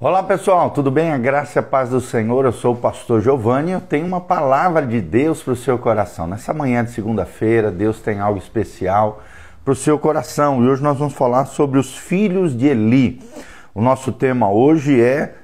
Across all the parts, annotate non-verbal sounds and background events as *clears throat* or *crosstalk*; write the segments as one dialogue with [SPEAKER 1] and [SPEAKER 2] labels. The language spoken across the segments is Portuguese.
[SPEAKER 1] Olá pessoal, tudo bem? A graça e a paz do Senhor, eu sou o pastor Giovanni eu tenho uma palavra de Deus para o seu coração. Nessa manhã de segunda-feira, Deus tem algo especial para o seu coração e hoje nós vamos falar sobre os filhos de Eli. O nosso tema hoje é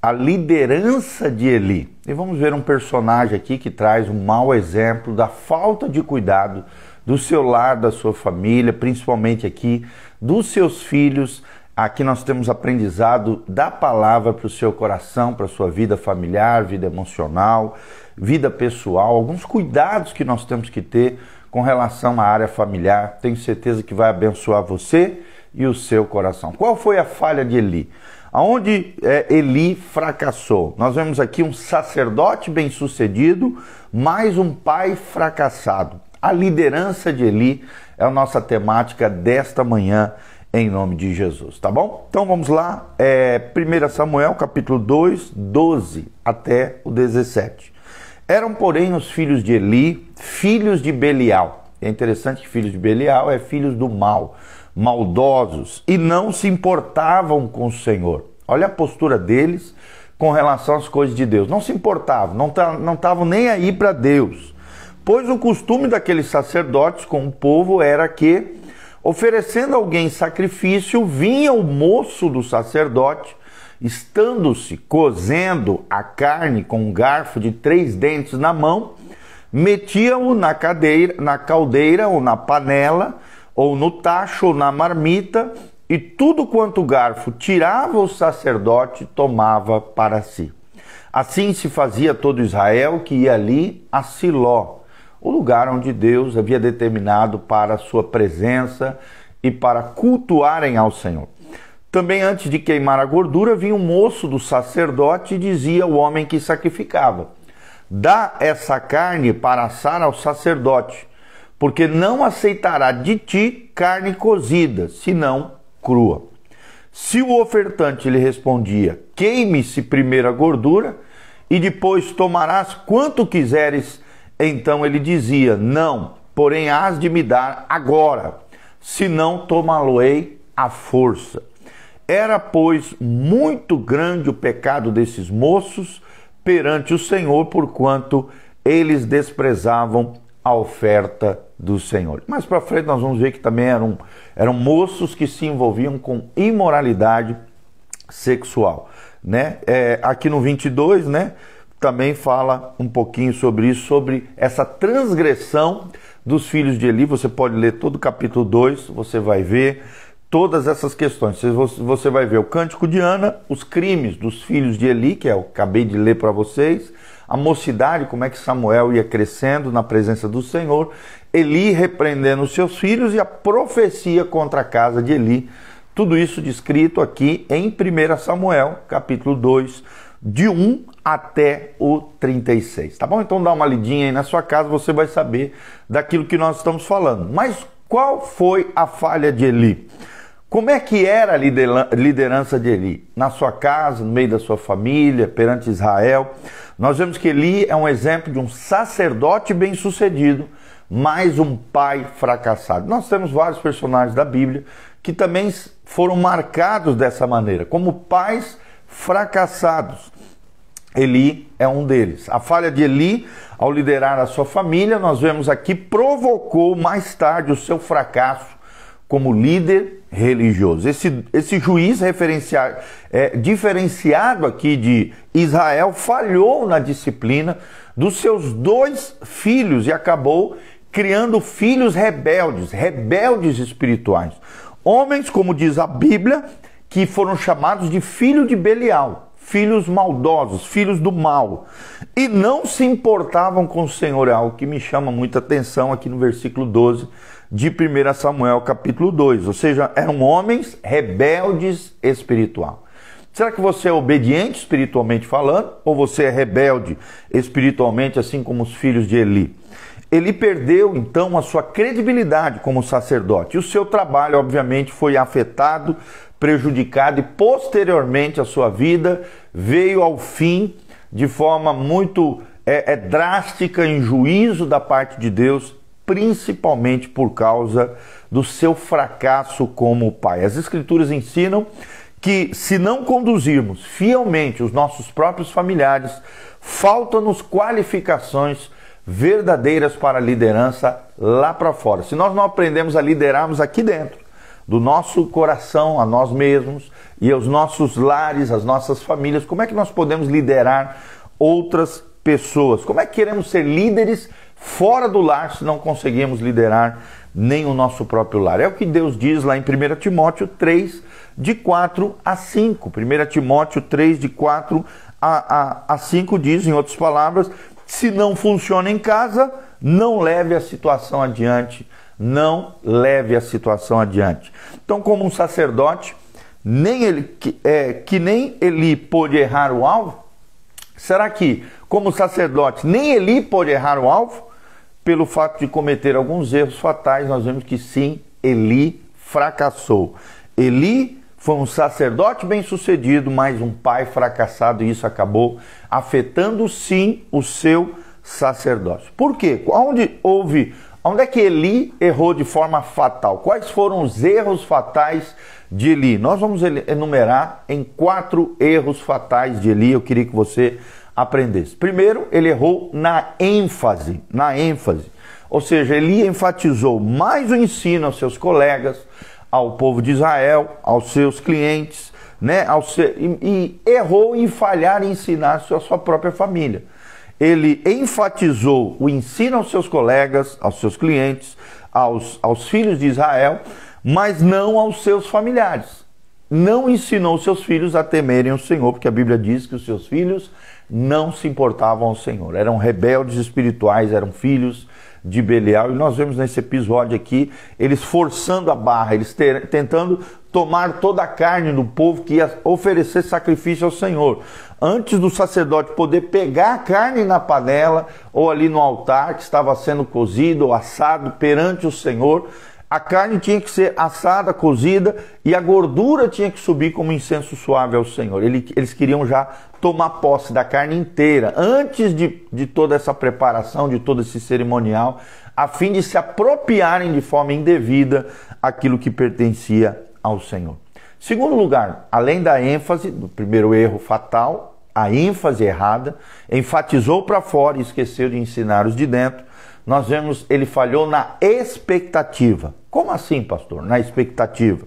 [SPEAKER 1] a liderança de Eli. E vamos ver um personagem aqui que traz um mau exemplo da falta de cuidado do seu lar, da sua família, principalmente aqui dos seus filhos, Aqui nós temos aprendizado da palavra para o seu coração, para a sua vida familiar, vida emocional, vida pessoal, alguns cuidados que nós temos que ter com relação à área familiar. Tenho certeza que vai abençoar você e o seu coração. Qual foi a falha de Eli? Aonde é, Eli fracassou? Nós vemos aqui um sacerdote bem-sucedido, mais um pai fracassado. A liderança de Eli é a nossa temática desta manhã em nome de Jesus, tá bom? Então vamos lá, é, 1 Samuel capítulo 2, 12 até o 17. Eram, porém, os filhos de Eli, filhos de Belial. É interessante que filhos de Belial é filhos do mal, maldosos, e não se importavam com o Senhor. Olha a postura deles com relação às coisas de Deus. Não se importavam, não estavam nem aí para Deus. Pois o costume daqueles sacerdotes com o povo era que Oferecendo alguém sacrifício, vinha o moço do sacerdote, estando-se cozendo a carne com um garfo de três dentes na mão, metia-o na cadeira, na caldeira ou na panela, ou no tacho ou na marmita, e tudo quanto o garfo tirava o sacerdote tomava para si. Assim se fazia todo Israel que ia ali a Siló o lugar onde Deus havia determinado para a sua presença e para cultuarem ao Senhor. Também antes de queimar a gordura, vinha um moço do sacerdote e dizia ao homem que sacrificava: Dá essa carne para assar ao sacerdote, porque não aceitará de ti carne cozida, senão crua. Se o ofertante lhe respondia: Queime-se primeiro a gordura, e depois tomarás quanto quiseres então ele dizia: Não, porém hás de me dar agora, senão tomá-lo-ei à força. Era, pois, muito grande o pecado desses moços perante o Senhor, porquanto eles desprezavam a oferta do Senhor. Mais para frente nós vamos ver que também eram, eram moços que se envolviam com imoralidade sexual, né? É, aqui no 22, né? também fala um pouquinho sobre isso, sobre essa transgressão dos filhos de Eli. Você pode ler todo o capítulo 2, você vai ver todas essas questões. Você vai ver o cântico de Ana, os crimes dos filhos de Eli, que é eu acabei de ler para vocês, a mocidade, como é que Samuel ia crescendo na presença do Senhor, Eli repreendendo os seus filhos e a profecia contra a casa de Eli. Tudo isso descrito aqui em 1 Samuel, capítulo 2 de 1 até o 36, tá bom? Então dá uma lidinha aí na sua casa, você vai saber daquilo que nós estamos falando. Mas qual foi a falha de Eli? Como é que era a liderança de Eli? Na sua casa, no meio da sua família, perante Israel? Nós vemos que Eli é um exemplo de um sacerdote bem-sucedido, mais um pai fracassado. Nós temos vários personagens da Bíblia que também foram marcados dessa maneira, como pais fracassados fracassados. Eli é um deles. A falha de Eli ao liderar a sua família, nós vemos aqui, provocou mais tarde o seu fracasso como líder religioso. Esse, esse juiz referenciado, é, diferenciado aqui de Israel falhou na disciplina dos seus dois filhos e acabou criando filhos rebeldes, rebeldes espirituais. Homens, como diz a Bíblia, que foram chamados de filho de Belial, filhos maldosos, filhos do mal, e não se importavam com o Senhor, é algo que me chama muita atenção aqui no versículo 12 de 1 Samuel capítulo 2, ou seja, eram homens rebeldes espiritual. Será que você é obediente espiritualmente falando ou você é rebelde espiritualmente assim como os filhos de Eli? Ele perdeu então a sua credibilidade como sacerdote. O seu trabalho, obviamente, foi afetado, prejudicado e posteriormente a sua vida veio ao fim de forma muito é, é drástica em juízo da parte de Deus, principalmente por causa do seu fracasso como pai. As Escrituras ensinam que, se não conduzirmos fielmente os nossos próprios familiares, faltam-nos qualificações verdadeiras para a liderança lá para fora. Se nós não aprendemos a liderarmos aqui dentro, do nosso coração a nós mesmos e aos nossos lares, às nossas famílias, como é que nós podemos liderar outras pessoas? Como é que queremos ser líderes fora do lar se não conseguimos liderar nem o nosso próprio lar? É o que Deus diz lá em 1 Timóteo 3, de 4 a 5. 1 Timóteo 3, de 4 a, a, a 5 diz, em outras palavras, se não funciona em casa, não leve a situação adiante. Não leve a situação adiante. Então, como um sacerdote, nem ele, que, é, que nem ele pôde errar o alvo, será que, como sacerdote, nem ele pôde errar o alvo? Pelo fato de cometer alguns erros fatais, nós vemos que sim, ele fracassou. Eli foi um sacerdote bem-sucedido, mas um pai fracassado, e isso acabou afetando sim o seu sacerdócio. Por quê? Onde houve, onde é que Eli errou de forma fatal? Quais foram os erros fatais de Eli? Nós vamos enumerar em quatro erros fatais de Eli. Eu queria que você aprendesse. Primeiro, ele errou na ênfase, na ênfase. Ou seja, Eli enfatizou mais o ensino aos seus colegas, ao povo de Israel, aos seus clientes, né, ao ser, e, e errou em falhar em ensinar a sua própria família. Ele enfatizou o ensino aos seus colegas, aos seus clientes, aos, aos filhos de Israel, mas não aos seus familiares. Não ensinou seus filhos a temerem o Senhor, porque a Bíblia diz que os seus filhos não se importavam ao Senhor. Eram rebeldes espirituais, eram filhos de Belial. E nós vemos nesse episódio aqui eles forçando a barra, eles ter, tentando tomar toda a carne do povo que ia oferecer sacrifício ao Senhor. Antes do sacerdote poder pegar a carne na panela ou ali no altar que estava sendo cozido ou assado perante o Senhor, a carne tinha que ser assada, cozida e a gordura tinha que subir como incenso suave ao Senhor. Eles queriam já tomar posse da carne inteira, antes de, de toda essa preparação, de todo esse cerimonial, a fim de se apropriarem de forma indevida aquilo que pertencia ao Senhor. Segundo lugar, além da ênfase, do primeiro erro fatal, a ênfase errada, enfatizou para fora e esqueceu de ensinar os de dentro nós vemos ele falhou na expectativa. Como assim, pastor? Na expectativa.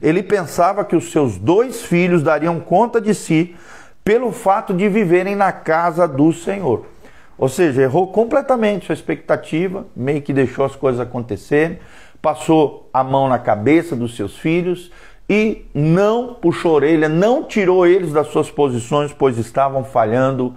[SPEAKER 1] Ele pensava que os seus dois filhos dariam conta de si pelo fato de viverem na casa do Senhor. Ou seja, errou completamente sua expectativa, meio que deixou as coisas acontecerem, passou a mão na cabeça dos seus filhos e não puxou a orelha, não tirou eles das suas posições, pois estavam falhando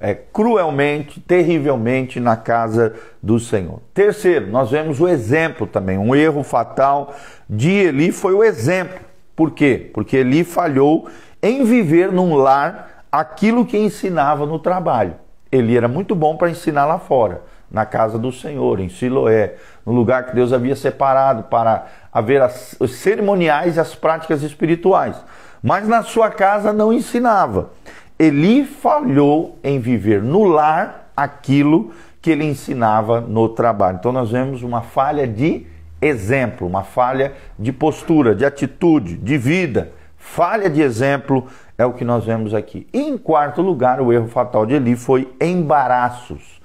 [SPEAKER 1] é, cruelmente, terrivelmente na casa do Senhor. Terceiro, nós vemos o exemplo também. Um erro fatal de Eli foi o exemplo. Por quê? Porque Eli falhou em viver num lar aquilo que ensinava no trabalho. Ele era muito bom para ensinar lá fora, na casa do Senhor, em Siloé, no lugar que Deus havia separado para haver as, os cerimoniais e as práticas espirituais. Mas na sua casa não ensinava. Eli falhou em viver no lar aquilo que ele ensinava no trabalho. Então nós vemos uma falha de exemplo, uma falha de postura, de atitude, de vida. Falha de exemplo é o que nós vemos aqui. E em quarto lugar, o erro fatal de Eli foi embaraços.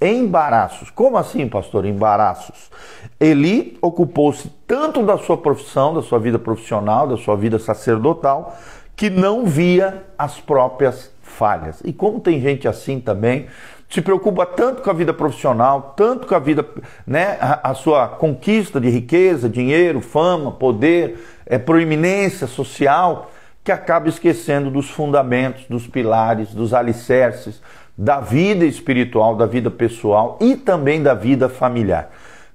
[SPEAKER 1] Embaraços. Como assim, pastor? Embaraços. Eli ocupou-se tanto da sua profissão, da sua vida profissional, da sua vida sacerdotal, que não via as próprias falhas. E como tem gente assim também, se preocupa tanto com a vida profissional, tanto com a vida, né, a, a sua conquista de riqueza, dinheiro, fama, poder, é, proeminência social, que acaba esquecendo dos fundamentos, dos pilares, dos alicerces da vida espiritual, da vida pessoal e também da vida familiar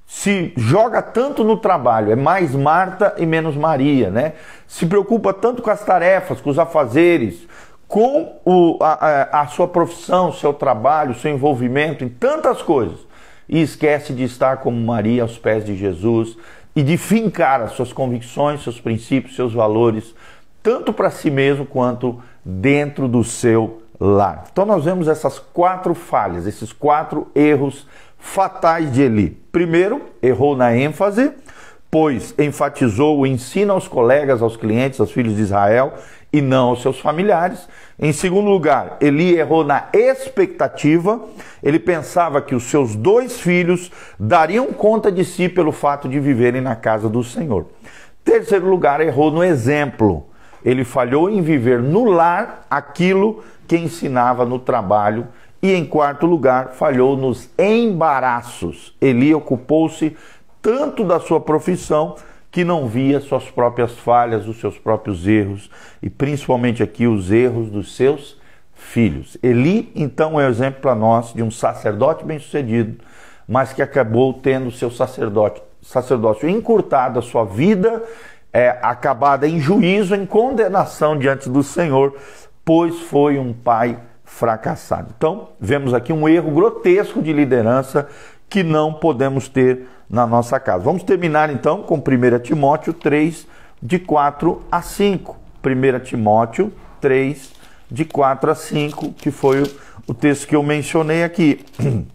[SPEAKER 1] se joga tanto no trabalho, é mais Marta e menos Maria, né? Se preocupa tanto com as tarefas, com os afazeres, com o, a, a sua profissão, seu trabalho, seu envolvimento em tantas coisas, e esquece de estar como Maria aos pés de Jesus e de fincar as suas convicções, seus princípios, seus valores, tanto para si mesmo quanto dentro do seu lar. Então nós vemos essas quatro falhas, esses quatro erros fatais de Eli. Primeiro, errou na ênfase, pois enfatizou o ensino aos colegas, aos clientes, aos filhos de Israel e não aos seus familiares. Em segundo lugar, Eli errou na expectativa. Ele pensava que os seus dois filhos dariam conta de si pelo fato de viverem na casa do Senhor. Terceiro lugar, errou no exemplo. Ele falhou em viver no lar aquilo que ensinava no trabalho e em quarto lugar, falhou nos embaraços. Eli ocupou-se tanto da sua profissão que não via suas próprias falhas, os seus próprios erros e principalmente aqui os erros dos seus filhos. Eli, então, é um exemplo para nós de um sacerdote bem-sucedido, mas que acabou tendo seu sacerdote, sacerdócio encurtado, a sua vida é, acabada em juízo, em condenação diante do Senhor, pois foi um pai fracassado. Então, vemos aqui um erro grotesco de liderança que não podemos ter na nossa casa. Vamos terminar então com 1 Timóteo 3, de 4 a 5. 1 Timóteo 3, de 4 a 5, que foi o texto que eu mencionei aqui. *clears throat*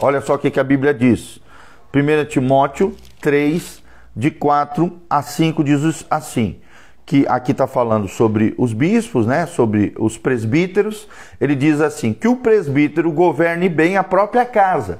[SPEAKER 1] Olha só o que a Bíblia diz. 1 Timóteo 3, de 4 a 5, diz assim: que aqui está falando sobre os bispos, né, sobre os presbíteros, ele diz assim: que o presbítero governe bem a própria casa,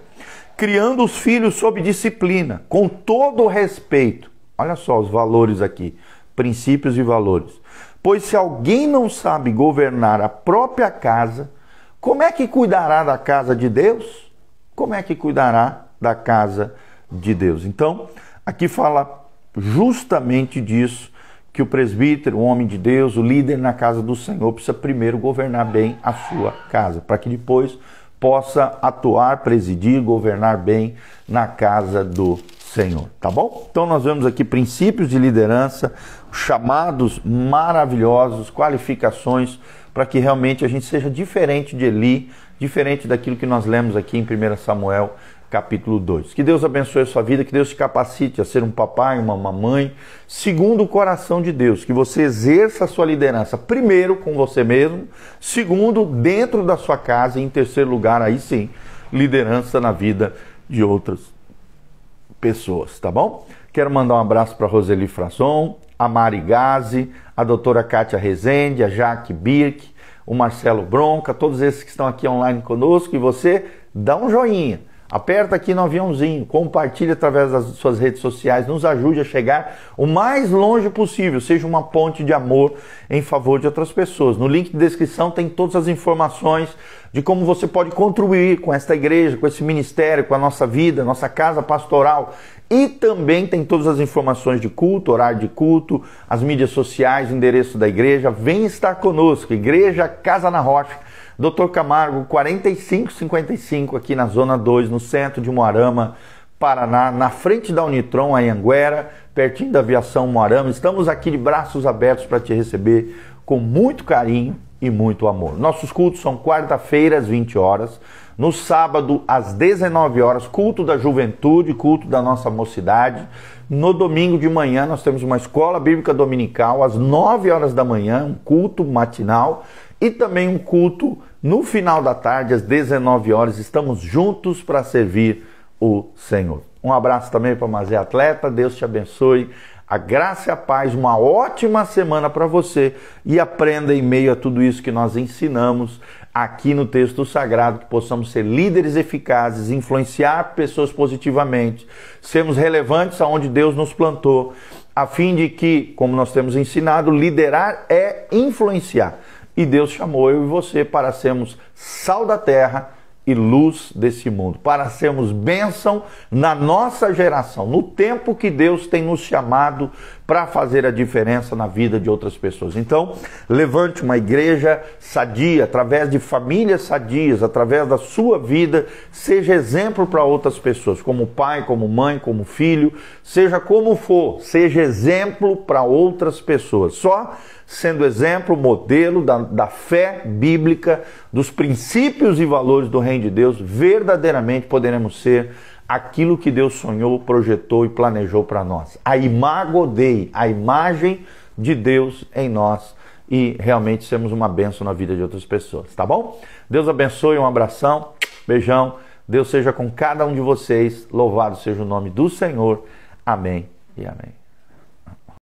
[SPEAKER 1] criando os filhos sob disciplina, com todo o respeito. Olha só os valores aqui, princípios e valores. Pois se alguém não sabe governar a própria casa, como é que cuidará da casa de Deus? Como é que cuidará da casa de Deus? Então, aqui fala justamente disso que o presbítero, o homem de Deus, o líder na casa do Senhor, precisa primeiro governar bem a sua casa, para que depois possa atuar, presidir, governar bem na casa do Senhor, tá bom? Então nós vemos aqui princípios de liderança, chamados maravilhosos, qualificações para que realmente a gente seja diferente de Eli, diferente daquilo que nós lemos aqui em 1 Samuel capítulo 2. Que Deus abençoe a sua vida, que Deus te capacite a ser um papai, uma mamãe, segundo o coração de Deus, que você exerça a sua liderança, primeiro com você mesmo, segundo dentro da sua casa e em terceiro lugar, aí sim, liderança na vida de outras pessoas, tá bom? Quero mandar um abraço para Roseli Frasson, a Mari Gazi, a doutora Kátia Rezende, a Jaque Birk, o Marcelo Bronca, todos esses que estão aqui online conosco e você dá um joinha Aperta aqui no aviãozinho, compartilhe através das suas redes sociais, nos ajude a chegar o mais longe possível, seja uma ponte de amor em favor de outras pessoas. No link de descrição tem todas as informações de como você pode contribuir com esta igreja, com esse ministério, com a nossa vida, nossa casa pastoral. E também tem todas as informações de culto, horário de culto, as mídias sociais, endereço da igreja. Vem estar conosco, Igreja Casa na Rocha Doutor Camargo, 4555 aqui na Zona 2, no centro de Moarama, Paraná, na frente da Unitron, a Anguera, pertinho da aviação Moarama. Estamos aqui de braços abertos para te receber com muito carinho e muito amor. Nossos cultos são quarta-feira às 20 horas, no sábado às 19 horas, culto da juventude, culto da nossa mocidade. No domingo de manhã nós temos uma escola bíblica dominical às 9 horas da manhã, um culto matinal e também um culto no final da tarde, às 19 horas. Estamos juntos para servir o Senhor. Um abraço também para Mazé Atleta, Deus te abençoe. A graça e a paz, uma ótima semana para você e aprenda em meio a tudo isso que nós ensinamos aqui no texto sagrado, que possamos ser líderes eficazes, influenciar pessoas positivamente, sermos relevantes aonde Deus nos plantou, a fim de que, como nós temos ensinado, liderar é influenciar. E Deus chamou eu e você para sermos sal da terra e luz desse mundo, para sermos bênção na nossa geração, no tempo que Deus tem nos chamado para fazer a diferença na vida de outras pessoas. Então, levante uma igreja sadia, através de famílias sadias, através da sua vida, seja exemplo para outras pessoas, como pai, como mãe, como filho, seja como for, seja exemplo para outras pessoas. Só sendo exemplo, modelo da, da fé bíblica, dos princípios e valores do Reino de Deus, verdadeiramente poderemos ser aquilo que Deus sonhou, projetou e planejou para nós. A imago Dei, a imagem de Deus em nós e realmente sermos uma bênção na vida de outras pessoas, tá bom? Deus abençoe, um abração, beijão. Deus seja com cada um de vocês. Louvado seja o nome do Senhor. Amém e amém.